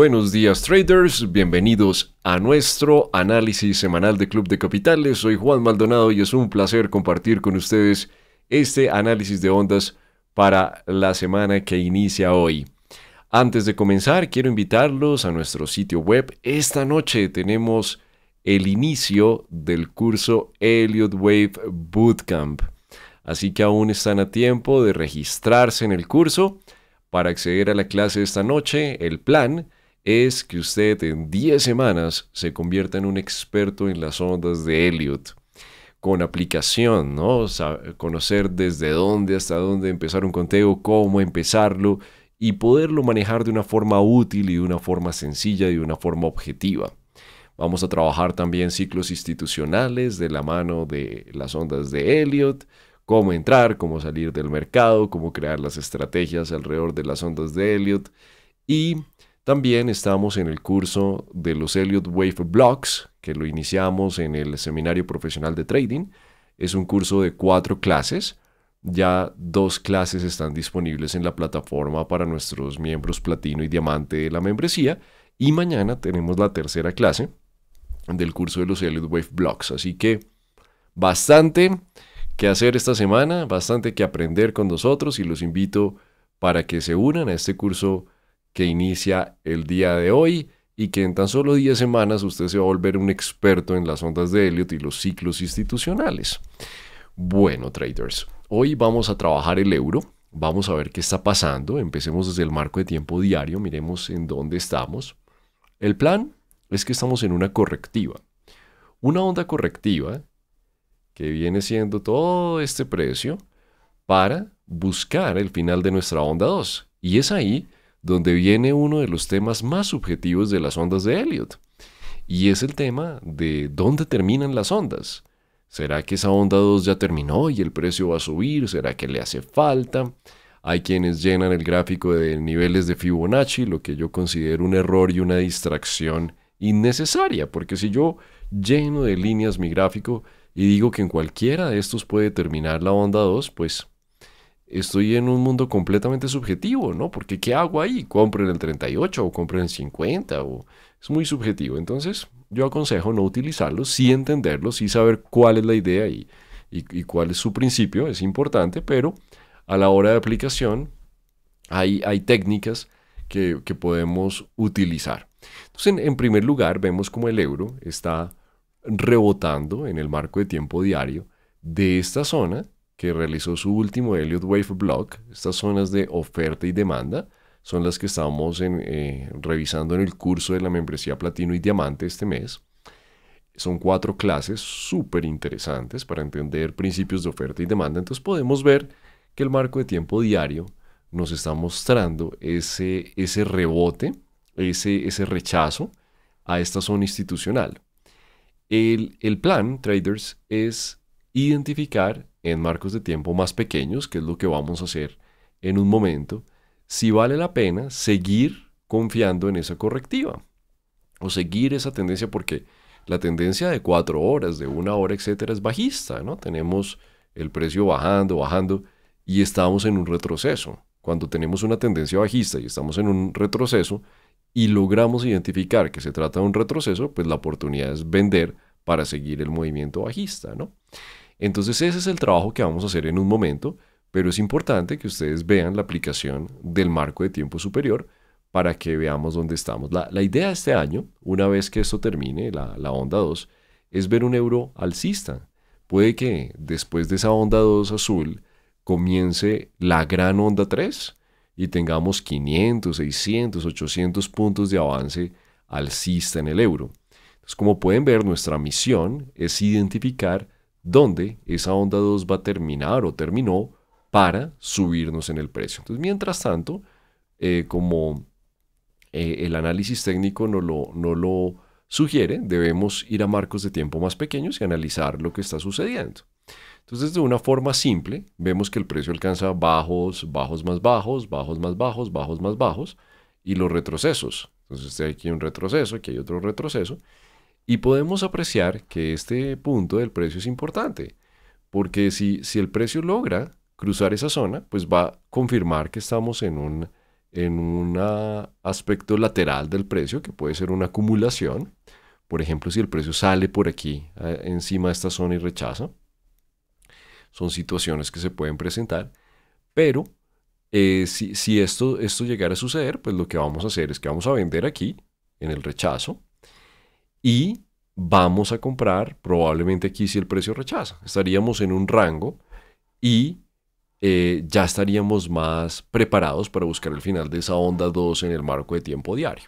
Buenos días traders, bienvenidos a nuestro análisis semanal de Club de Capitales. Soy Juan Maldonado y es un placer compartir con ustedes este análisis de ondas para la semana que inicia hoy. Antes de comenzar, quiero invitarlos a nuestro sitio web. Esta noche tenemos el inicio del curso Elliott Wave Bootcamp. Así que aún están a tiempo de registrarse en el curso. Para acceder a la clase esta noche, el plan es que usted en 10 semanas se convierta en un experto en las ondas de Elliot. Con aplicación, ¿no? conocer desde dónde hasta dónde empezar un conteo, cómo empezarlo y poderlo manejar de una forma útil y de una forma sencilla y de una forma objetiva. Vamos a trabajar también ciclos institucionales de la mano de las ondas de Elliot, cómo entrar, cómo salir del mercado, cómo crear las estrategias alrededor de las ondas de Elliot y también estamos en el curso de los Elliot Wave Blocks, que lo iniciamos en el Seminario Profesional de Trading. Es un curso de cuatro clases. Ya dos clases están disponibles en la plataforma para nuestros miembros platino y diamante de la membresía. Y mañana tenemos la tercera clase del curso de los Elliot Wave Blocks. Así que bastante que hacer esta semana, bastante que aprender con nosotros y los invito para que se unan a este curso que inicia el día de hoy y que en tan solo 10 semanas usted se va a volver un experto en las ondas de Elliot y los ciclos institucionales. Bueno, traders, hoy vamos a trabajar el euro. Vamos a ver qué está pasando. Empecemos desde el marco de tiempo diario, miremos en dónde estamos. El plan es que estamos en una correctiva. Una onda correctiva que viene siendo todo este precio para buscar el final de nuestra onda 2. Y es ahí donde viene uno de los temas más subjetivos de las ondas de Elliot. Y es el tema de dónde terminan las ondas. ¿Será que esa onda 2 ya terminó y el precio va a subir? ¿Será que le hace falta? Hay quienes llenan el gráfico de niveles de Fibonacci, lo que yo considero un error y una distracción innecesaria, porque si yo lleno de líneas mi gráfico y digo que en cualquiera de estos puede terminar la onda 2, pues estoy en un mundo completamente subjetivo, ¿no? Porque ¿qué hago ahí? ¿Compren en el 38 o compro en el 50 o... Es muy subjetivo. Entonces, yo aconsejo no utilizarlos, sí entenderlos, sí saber cuál es la idea y, y, cuál es su principio, es importante, pero a la hora de aplicación hay, hay técnicas que, podemos utilizar. Entonces, en, en primer lugar, vemos como el euro está rebotando en el marco de tiempo diario de esta zona que realizó su último Elliott Wave Block, estas zonas de oferta y demanda, son las que estamos eh, revisando en el curso de la membresía platino y diamante este mes. Son cuatro clases súper interesantes para entender principios de oferta y demanda. Entonces podemos ver que el marco de tiempo diario nos está mostrando ese, ese rebote, ese, ese rechazo a esta zona institucional. El, el plan, traders, es identificar en marcos de tiempo más pequeños, que es lo que vamos a hacer en un momento, si vale la pena seguir confiando en esa correctiva o seguir esa tendencia porque la tendencia de cuatro horas, de una hora, etcétera, es bajista, ¿no? Tenemos el precio bajando, bajando y estamos en un retroceso. Cuando tenemos una tendencia bajista y estamos en un retroceso y logramos identificar que se trata de un retroceso, pues la oportunidad es vender para seguir el movimiento bajista, ¿no? Entonces ese es el trabajo que vamos a hacer en un momento, pero es importante que ustedes vean la aplicación del marco de tiempo superior para que veamos dónde estamos. La, idea de este año, una vez que esto termine, la, onda 2, es ver un euro alcista. Puede que después de esa onda 2 azul comience la gran onda 3 y tengamos 500, 600, 800 puntos de avance alcista en el euro. Entonces, como pueden ver, nuestra misión es identificar donde esa onda 2 va a terminar o terminó para subirnos en el precio. Entonces, mientras tanto, eh, como eh, el análisis técnico no lo, no lo sugiere, debemos ir a marcos de tiempo más pequeños y analizar lo que está sucediendo. Entonces, de una forma simple, vemos que el precio alcanza bajos, bajos más bajos, bajos más bajos, bajos más bajos, y los retrocesos. Entonces, aquí hay un retroceso, aquí hay otro retroceso, y podemos apreciar que este punto del precio es importante, porque si, si el precio logra cruzar esa zona, pues va a confirmar que estamos en un, en un ah, aspecto lateral del precio, que puede ser una acumulación. Por ejemplo, si el precio sale por aquí, ah, encima de esta zona y rechaza, son situaciones que se pueden presentar, pero eh, si, esto, esto llegara a suceder, pues lo que vamos a hacer es que vamos a vender aquí en el rechazo y vamos a comprar, probablemente aquí si el precio rechaza, estaríamos en un rango y eh, ya estaríamos más preparados para buscar el final de esa onda 2 en el marco de tiempo diario.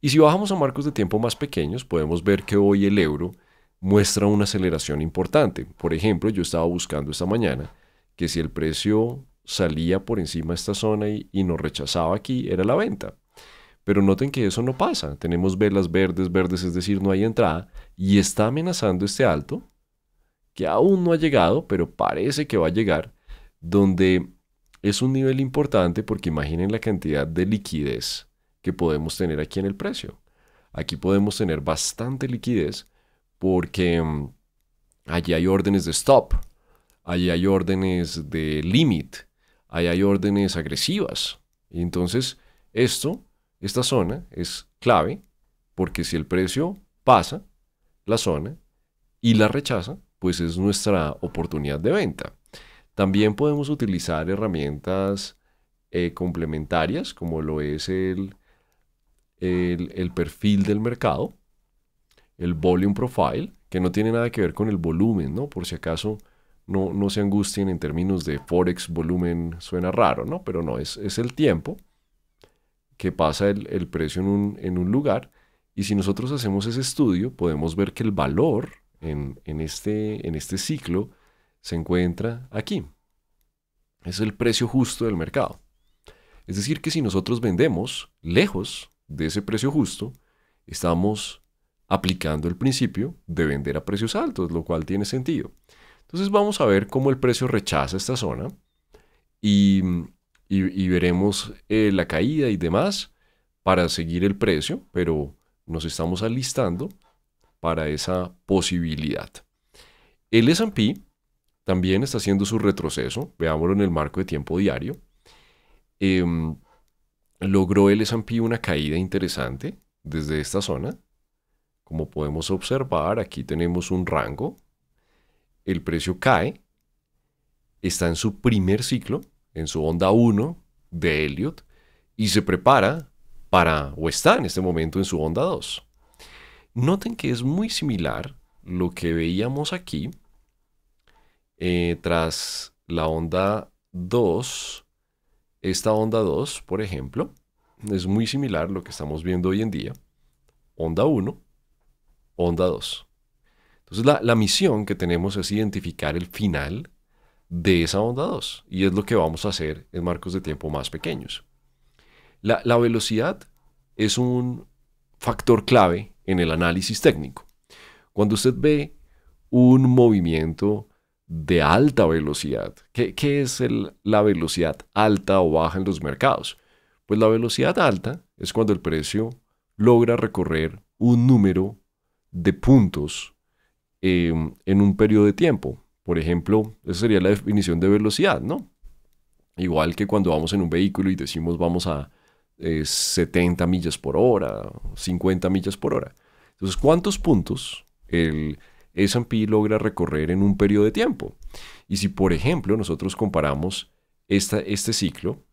Y si bajamos a marcos de tiempo más pequeños, podemos ver que hoy el euro muestra una aceleración importante. Por ejemplo, yo estaba buscando esta mañana que si el precio salía por encima de esta zona y, y nos rechazaba aquí, era la venta. Pero noten que eso no pasa. Tenemos velas verdes, verdes, es decir, no hay entrada. Y está amenazando este alto, que aún no ha llegado, pero parece que va a llegar, donde es un nivel importante porque imaginen la cantidad de liquidez que podemos tener aquí en el precio. Aquí podemos tener bastante liquidez porque mm, allí hay órdenes de stop, allí hay órdenes de limit, allí hay órdenes agresivas. Y entonces esto esta zona es clave porque si el precio pasa la zona y la rechaza, pues es nuestra oportunidad de venta. También podemos utilizar herramientas eh, complementarias como lo es el, el, perfil del mercado, el volume profile, que no tiene nada que ver con el volumen, ¿no? Por si acaso no, se angustien en términos de forex, volumen, suena raro, ¿no? Pero no, es, es el tiempo que pasa el, precio en un, lugar. Y si nosotros hacemos ese estudio, podemos ver que el valor en, en, este, en este ciclo se encuentra aquí. Es el precio justo del mercado. Es decir, que si nosotros vendemos lejos de ese precio justo, estamos aplicando el principio de vender a precios altos, lo cual tiene sentido. Entonces vamos a ver cómo el precio rechaza esta zona y y, veremos eh, la caída y demás para seguir el precio, pero nos estamos alistando para esa posibilidad. El S&P también está haciendo su retroceso, veámoslo en el marco de tiempo diario. Em, logró el S&P una caída interesante desde esta zona. Como podemos observar, aquí tenemos un rango. El precio cae, está en su primer ciclo, en su onda 1 de Elliot y se prepara para, o está en este momento en su onda 2. Noten que es muy similar lo que veíamos aquí eh, tras la onda 2, esta onda 2, por ejemplo, es muy similar a lo que estamos viendo hoy en día. Onda 1, onda 2. Entonces la, la misión que tenemos es identificar el final de esa onda 2. Y es lo que vamos a hacer en marcos de tiempo más pequeños. La, velocidad es un factor clave en el análisis técnico. Cuando usted ve un movimiento de alta velocidad, ¿qué, es la velocidad alta o baja en los mercados? Pues la velocidad alta es cuando el precio logra recorrer un número de puntos eh, en un periodo de tiempo. Por ejemplo, esa sería la definición de velocidad, ¿no? Igual que cuando vamos en un vehículo y decimos vamos a 70 eh, millas por hora, 50 millas por hora. Entonces, ¿cuántos puntos el S&P logra recorrer en un periodo de tiempo? Y si, por ejemplo, nosotros comparamos este ciclo,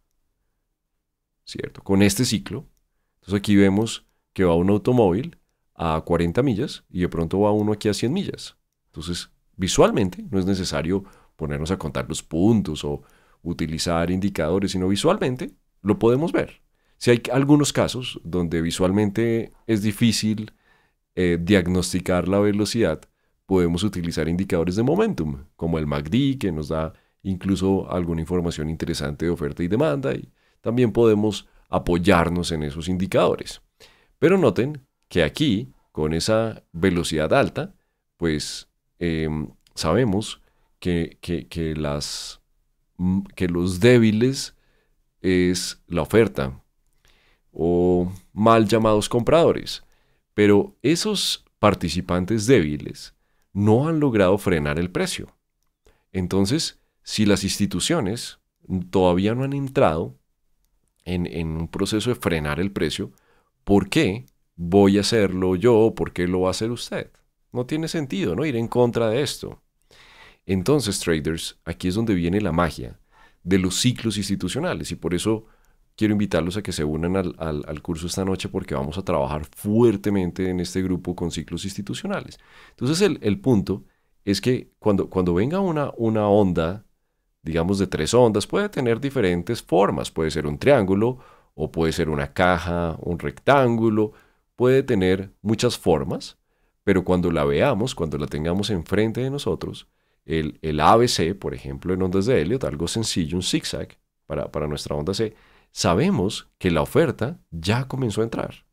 ¿cierto? Con este ciclo, entonces aquí vemos que va un automóvil a 40 millas y de pronto va uno aquí a 100 millas. Entonces, visualmente, no es necesario ponernos a contar los puntos o utilizar indicadores, sino visualmente lo podemos ver. Si hay algunos casos donde visualmente es difícil eh, diagnosticar la velocidad, podemos utilizar indicadores de momentum, como el MACD, que nos da incluso alguna información interesante de oferta y demanda, y también podemos apoyarnos en esos indicadores. Pero noten que aquí, con esa velocidad alta, pues Em, sabemos que, mm, que, los débiles es la oferta o mal llamados compradores. Pero esos participantes débiles no han logrado frenar el precio. Entonces, si las instituciones todavía no han entrado en, en, un proceso de frenar el precio, ¿por qué voy a hacerlo yo? ¿Por qué lo va a hacer usted? No tiene sentido, ¿no? Ir en contra de esto. Entonces, traders, aquí es donde viene la magia de los ciclos institucionales y por eso quiero invitarlos a que se unan al, curso esta noche porque vamos a trabajar fuertemente en este grupo con ciclos institucionales. Entonces el, el punto es que cuando, cuando venga una, una onda, digamos de tres ondas, puede tener diferentes formas, puede ser un triángulo o puede ser una caja, un rectángulo, puede tener muchas formas, pero cuando la veamos, cuando la tengamos enfrente de nosotros, el, el ABC, por ejemplo, en ondas de Elliot, algo sencillo, un zigzag para, para nuestra onda C, sabemos que la oferta ya comenzó a entrar.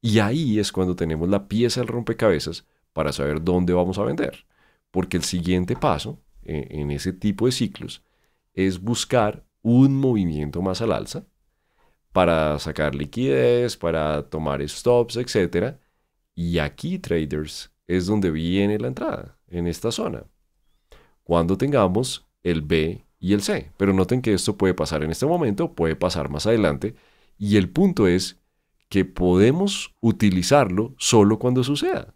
Y ahí es cuando tenemos la pieza del rompecabezas para saber dónde vamos a vender. Porque el siguiente paso en, en ese tipo de ciclos es buscar un movimiento más al alza para sacar liquidez, para tomar stops, etcétera, y aquí, traders, es donde viene la entrada, en esta zona. Cuando tengamos el B y el C. Pero noten que esto puede pasar en este momento, puede pasar más adelante. Y el punto es que podemos utilizarlo solo cuando suceda.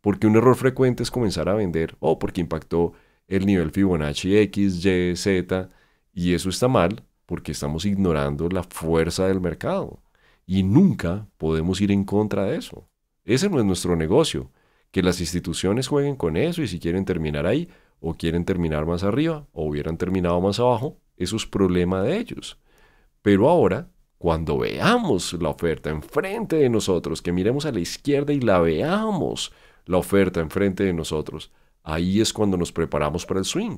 Porque un error frecuente es comenzar a vender o oh, porque impactó el nivel Fibonacci X, Y, Z. Y eso está mal porque estamos ignorando la fuerza del mercado. Y nunca podemos ir en contra de eso. Ese no es nuestro negocio. Que las instituciones jueguen con eso y si quieren terminar ahí o quieren terminar más arriba o hubieran terminado más abajo, eso es problema de ellos. Pero ahora, cuando veamos la oferta enfrente de nosotros, que miremos a la izquierda y la veamos, la oferta enfrente de nosotros, ahí es cuando nos preparamos para el swing.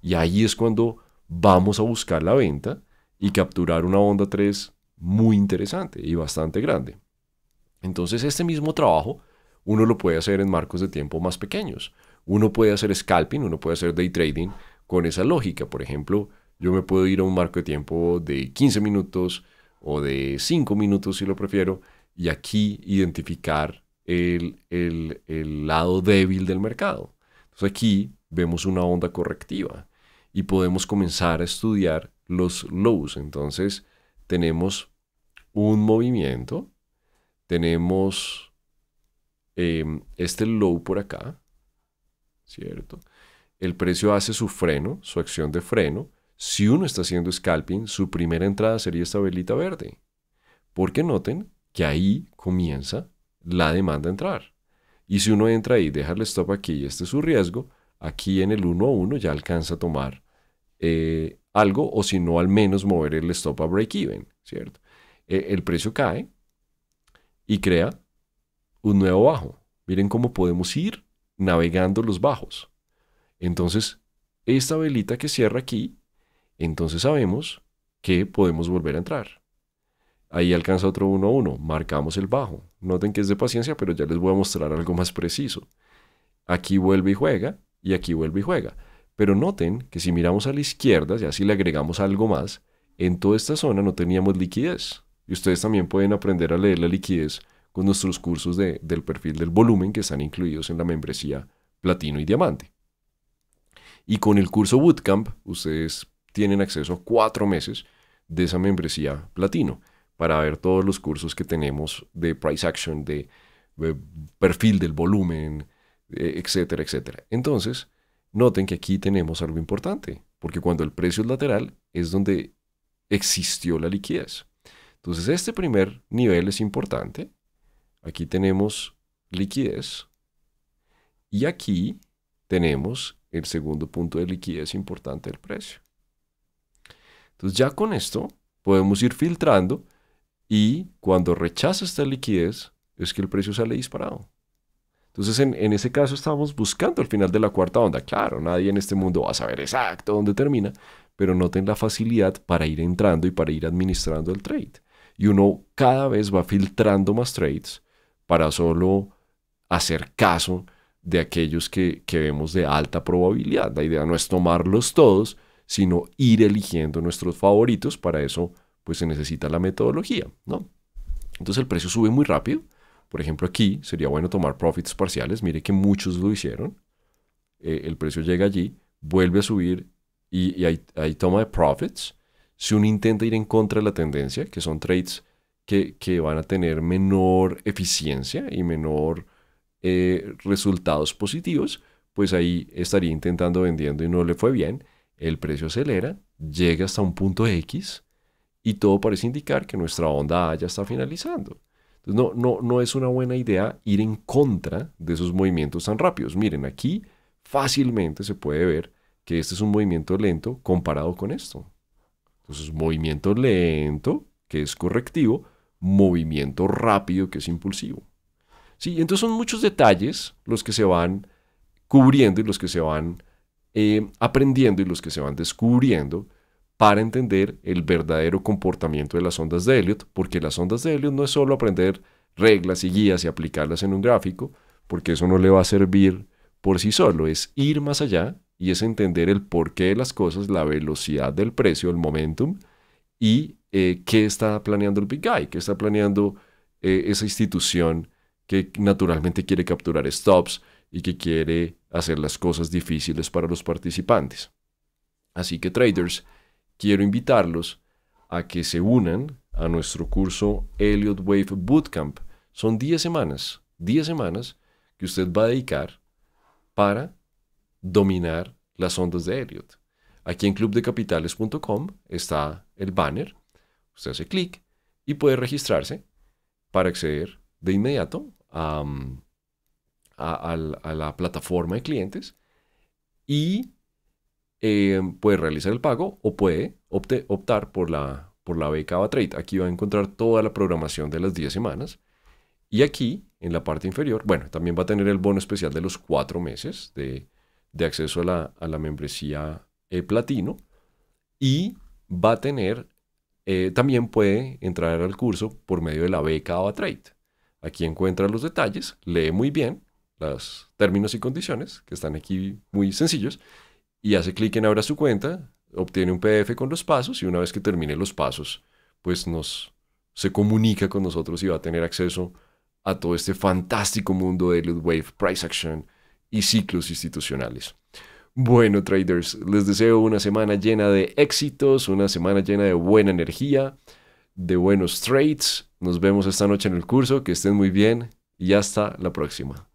Y ahí es cuando vamos a buscar la venta y capturar una onda 3 muy interesante y bastante grande. Entonces este mismo trabajo uno lo puede hacer en marcos de tiempo más pequeños. Uno puede hacer scalping, uno puede hacer day trading con esa lógica. Por ejemplo, yo me puedo ir a un marco de tiempo de 15 minutos o de 5 minutos si lo prefiero y aquí identificar el, lado débil del mercado. Entonces aquí vemos una onda correctiva y podemos comenzar a estudiar los lows. Entonces tenemos un movimiento tenemos em, este low por acá, ¿cierto? El precio hace su freno, su acción de freno. Si uno está haciendo scalping, su primera entrada sería esta velita verde. Porque noten que ahí comienza la demanda a entrar. Y si uno entra ahí, deja el stop aquí y este es su riesgo, aquí en el 1 a 1 ya alcanza a tomar eh, algo o si no al menos mover el stop a break even, ¿cierto? E, el precio cae, y crea un nuevo bajo. Miren cómo podemos ir navegando los bajos. Entonces, esta velita que cierra aquí, entonces sabemos que podemos volver a entrar. Ahí alcanza otro 1-1, marcamos el bajo. Noten que es de paciencia, pero ya les voy a mostrar algo más preciso. Aquí vuelve y juega, y aquí vuelve y juega. Pero noten que si miramos a la izquierda, ya si le agregamos algo más, en toda esta zona no teníamos liquidez. Y ustedes también pueden aprender a leer la liquidez con nuestros cursos del perfil del volumen que están incluidos en la membresía platino y diamante. Y con el curso Bootcamp, ustedes tienen acceso a cuatro meses de esa membresía platino para ver todos los cursos que tenemos de price action, de, de perfil del volumen, e, etcétera, etcétera. Entonces, noten que aquí tenemos algo importante, porque cuando el precio es lateral es donde existió la liquidez. Entonces este primer nivel es importante. Aquí tenemos liquidez. Y aquí tenemos el segundo punto de liquidez importante del precio. Entonces ya con esto podemos ir filtrando y cuando rechaza esta liquidez es que el precio sale disparado. Entonces en, ese caso estamos buscando al final de la cuarta onda. Claro, nadie en este mundo va a saber exacto dónde termina, pero noten la facilidad para ir entrando y para ir administrando el trade y uno cada vez va filtrando más trades para solo hacer caso de aquellos que, vemos de alta probabilidad. La idea no es tomarlos todos, sino ir eligiendo nuestros favoritos. Para eso, pues se necesita la metodología, ¿no? Entonces el precio sube muy rápido. Por ejemplo, aquí sería bueno tomar profits parciales. Mire que muchos lo hicieron. Eh, el precio llega allí, vuelve a subir y, ahí toma de profits. Si uno intenta ir en contra de la tendencia, que son trades que, van a tener menor eficiencia y menor eh, resultados positivos, pues ahí estaría intentando vendiendo y no le fue bien. El precio acelera, llega hasta un punto X y todo parece indicar que nuestra onda ya está finalizando. No, no, no, es una buena idea ir en contra de esos movimientos tan rápidos. Miren, aquí fácilmente se puede ver que este es un movimiento lento comparado con esto. Entonces, movimiento lento, que es correctivo, movimiento rápido, que es impulsivo. Sí, entonces son muchos detalles los que se van cubriendo y los que se van eh, aprendiendo y los que se van descubriendo para entender el verdadero comportamiento de las ondas de Elliot, porque las ondas de Elliot no es solo aprender reglas y guías y aplicarlas en un gráfico, porque eso no le va a servir por sí solo, es ir más allá y es entender el porqué de las cosas, la velocidad del precio, el momentum y eh, qué está planeando el Big Guy, qué está planeando eh, esa institución que naturalmente quiere capturar stops y que quiere hacer las cosas difíciles para los participantes. Así que traders, quiero invitarlos a que se unan a nuestro curso Elliott Wave Bootcamp. Son 10 semanas, 10 semanas que usted va a dedicar para dominar las ondas de Elliot. Aquí en clubdecapitales.com está el banner. Usted hace clic y puede registrarse para acceder de inmediato a, la plataforma de clientes y eh, puede realizar el pago o puede optar por la, por la beca Batrade. Aquí va a encontrar toda la programación de las 10 semanas. Y aquí, en la parte inferior, bueno, también va a tener el bono especial de los 4 meses de de acceso a la, membresía eh, platino y va a tener, eh, también puede entrar al curso por medio de la beca Trade. Aquí encuentra los detalles, lee muy bien los términos y condiciones que están aquí muy sencillos y hace clic en Abra su cuenta, obtiene un PDF con los pasos y una vez que termine los pasos, pues nos se comunica con nosotros y va a tener acceso a todo este fantástico mundo de Elliott Wave, Price Action, y ciclos institucionales. Bueno, traders, les deseo una semana llena de éxitos, una semana llena de buena energía, de buenos trades. Nos vemos esta noche en el curso, que estén muy bien y hasta la próxima.